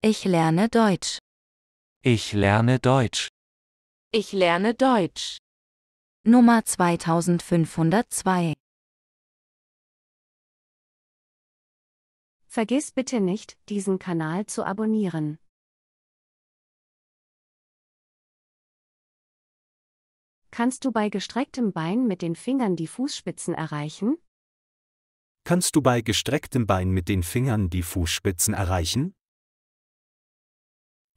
Ich lerne Deutsch. Ich lerne Deutsch. Ich lerne Deutsch. Nummer 2502. Vergiss bitte nicht, diesen Kanal zu abonnieren. Kannst du bei gestrecktem Bein mit den Fingern die Fußspitzen erreichen? Kannst du bei gestrecktem Bein mit den Fingern die Fußspitzen erreichen?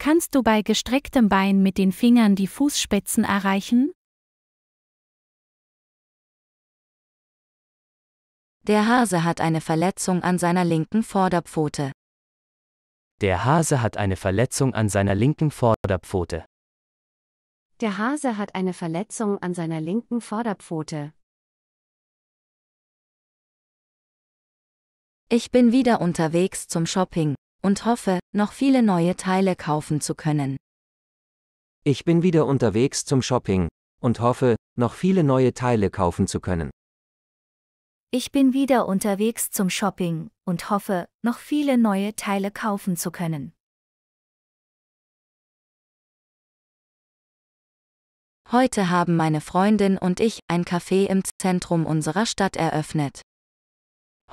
Kannst du bei gestrecktem Bein mit den Fingern die Fußspitzen erreichen? Der Hase hat eine Verletzung an seiner linken Vorderpfote. Der Hase hat eine Verletzung an seiner linken Vorderpfote. Der Hase hat eine Verletzung an seiner linken Vorderpfote. Ich bin wieder unterwegs zum Shopping und hoffe, noch viele neue Teile kaufen zu können. Ich bin wieder unterwegs zum Shopping und hoffe, noch viele neue Teile kaufen zu können. Ich bin wieder unterwegs zum Shopping und hoffe, noch viele neue Teile kaufen zu können. Heute haben meine Freundin und ich ein Café im Zentrum unserer Stadt eröffnet.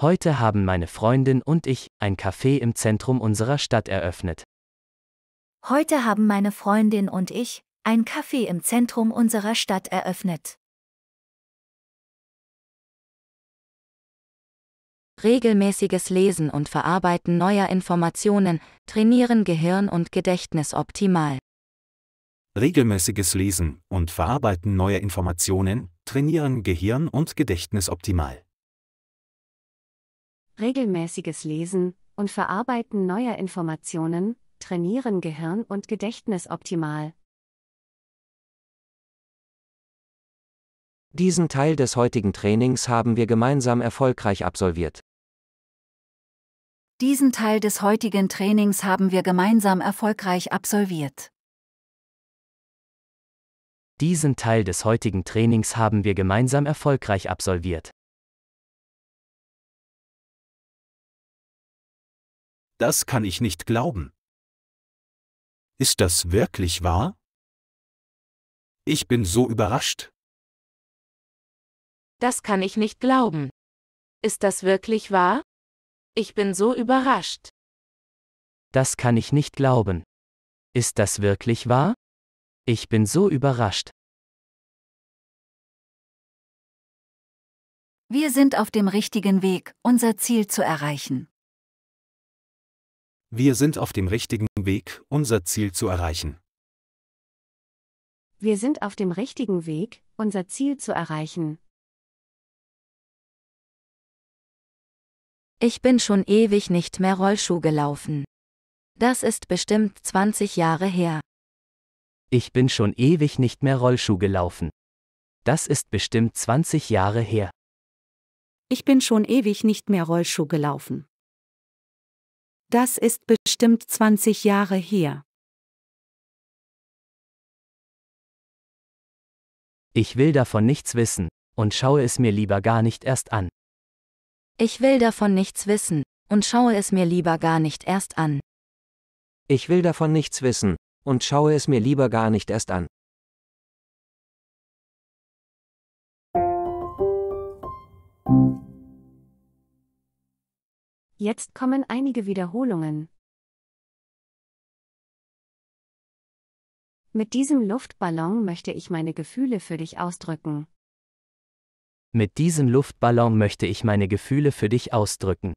Heute haben meine Freundin und ich ein Café im Zentrum unserer Stadt eröffnet. Heute haben meine Freundin und ich ein Café im Zentrum unserer Stadt eröffnet. Regelmäßiges Lesen und Verarbeiten neuer Informationen trainieren Gehirn und Gedächtnis optimal. Regelmäßiges Lesen und Verarbeiten neuer Informationen trainieren Gehirn und Gedächtnis optimal regelmäßiges Lesen und Verarbeiten neuer Informationen trainieren Gehirn und Gedächtnis optimal. Diesen Teil des heutigen Trainings haben wir gemeinsam erfolgreich absolviert. Diesen Teil des heutigen Trainings haben wir gemeinsam erfolgreich absolviert. Diesen Teil des heutigen Trainings haben wir gemeinsam erfolgreich absolviert. Das kann ich nicht glauben. Ist das wirklich wahr? Ich bin so überrascht. Das kann ich nicht glauben. Ist das wirklich wahr? Ich bin so überrascht. Das kann ich nicht glauben. Ist das wirklich wahr? Ich bin so überrascht. Wir sind auf dem richtigen Weg, unser Ziel zu erreichen. Wir sind auf dem richtigen Weg, unser Ziel zu erreichen. Wir sind auf dem richtigen Weg, unser Ziel zu erreichen. Ich bin schon ewig nicht mehr Rollschuh gelaufen. Das ist bestimmt 20 Jahre her. Ich bin schon ewig nicht mehr Rollschuh gelaufen. Das ist bestimmt 20 Jahre her. Ich bin schon ewig nicht mehr Rollschuh gelaufen. Das ist bestimmt 20 Jahre her. Ich will davon nichts wissen und schaue es mir lieber gar nicht erst an. Ich will davon nichts wissen und schaue es mir lieber gar nicht erst an. Ich will davon nichts wissen und schaue es mir lieber gar nicht erst an. Jetzt kommen einige Wiederholungen. Mit diesem Luftballon möchte ich meine Gefühle für dich ausdrücken. Mit diesem Luftballon möchte ich meine Gefühle für dich ausdrücken.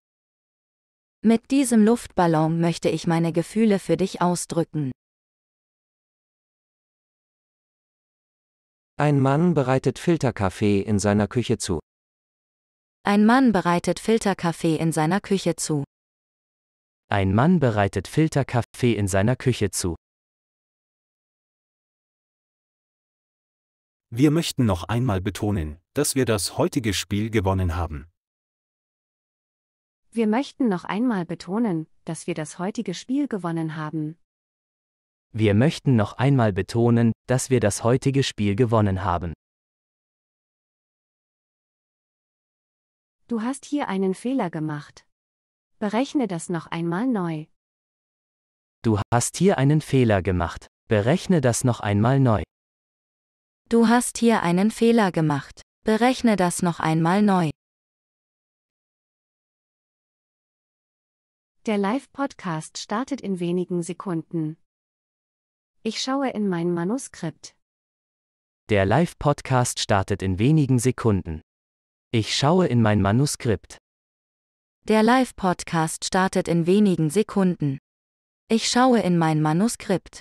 Mit diesem Luftballon möchte ich meine Gefühle für dich ausdrücken. Ein Mann bereitet Filterkaffee in seiner Küche zu. Ein Mann bereitet Filterkaffee in seiner Küche zu. Ein Mann bereitet Filterkaffee in seiner Küche zu. Wir möchten noch einmal betonen, dass wir das heutige Spiel gewonnen haben. Wir möchten noch einmal betonen, dass wir das heutige Spiel gewonnen haben. Wir möchten noch einmal betonen, dass wir das heutige Spiel gewonnen haben. Du hast hier einen Fehler gemacht. Berechne das noch einmal neu. Du hast hier einen Fehler gemacht. Berechne das noch einmal neu. Du hast hier einen Fehler gemacht. Berechne das noch einmal neu. Der Live-Podcast startet in wenigen Sekunden. Ich schaue in mein Manuskript. Der Live-Podcast startet in wenigen Sekunden. Ich schaue in mein Manuskript. Der Live-Podcast startet in wenigen Sekunden. Ich schaue in mein Manuskript.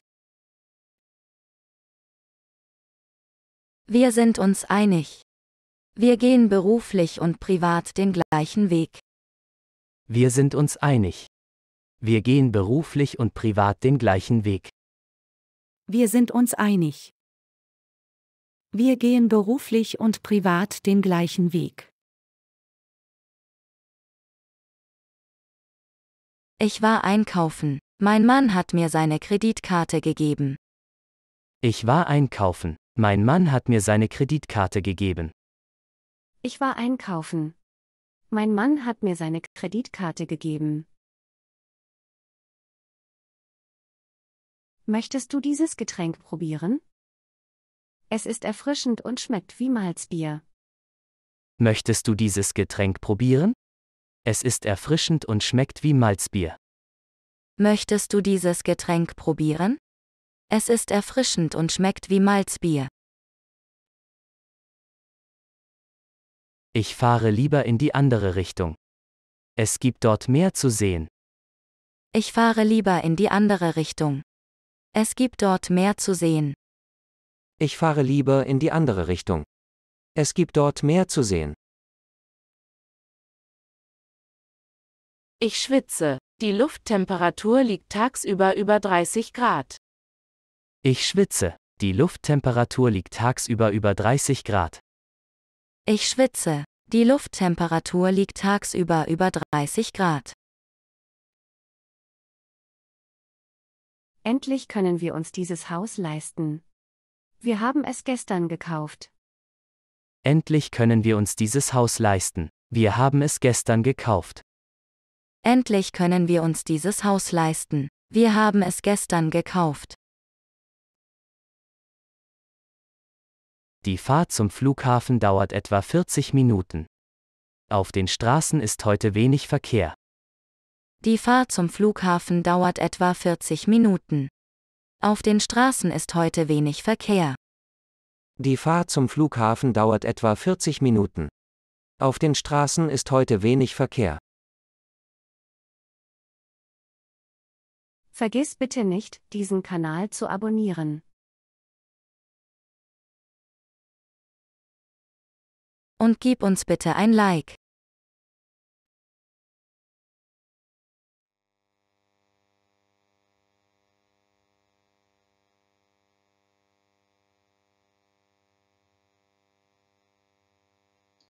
Wir sind uns einig. Wir gehen beruflich und privat den gleichen Weg. Wir sind uns einig. Wir gehen beruflich und privat den gleichen Weg. Wir sind uns einig. Wir gehen beruflich und privat den gleichen Weg. Ich war einkaufen. Mein Mann hat mir seine Kreditkarte gegeben. Ich war einkaufen. Mein Mann hat mir seine Kreditkarte gegeben. Ich war einkaufen. Mein Mann hat mir seine Kreditkarte gegeben. Möchtest du dieses Getränk probieren? Es ist erfrischend und schmeckt wie Malzbier. Möchtest du dieses Getränk probieren? Es ist erfrischend und schmeckt wie Malzbier. Möchtest du dieses Getränk probieren? Es ist erfrischend und schmeckt wie Malzbier. Ich fahre lieber in die andere Richtung. Es gibt dort mehr zu sehen. Ich fahre lieber in die andere Richtung. Es gibt dort mehr zu sehen. Ich fahre lieber in die andere Richtung. Es gibt dort mehr zu sehen. Ich schwitze. Die Lufttemperatur liegt tagsüber über 30 Grad. Ich schwitze. Die Lufttemperatur liegt tagsüber über 30 Grad. Ich schwitze. Die Lufttemperatur liegt tagsüber über 30 Grad. Endlich können wir uns dieses Haus leisten. Wir haben es gestern gekauft. Endlich können wir uns dieses Haus leisten. Wir haben es gestern gekauft. Endlich können wir uns dieses Haus leisten. Wir haben es gestern gekauft. Die Fahrt zum Flughafen dauert etwa 40 Minuten. Auf den Straßen ist heute wenig Verkehr. Die Fahrt zum Flughafen dauert etwa 40 Minuten. Auf den Straßen ist heute wenig Verkehr. Die Fahrt zum Flughafen dauert etwa 40 Minuten. Auf den Straßen ist heute wenig Verkehr. Vergiss bitte nicht, diesen Kanal zu abonnieren. Und gib uns bitte ein Like.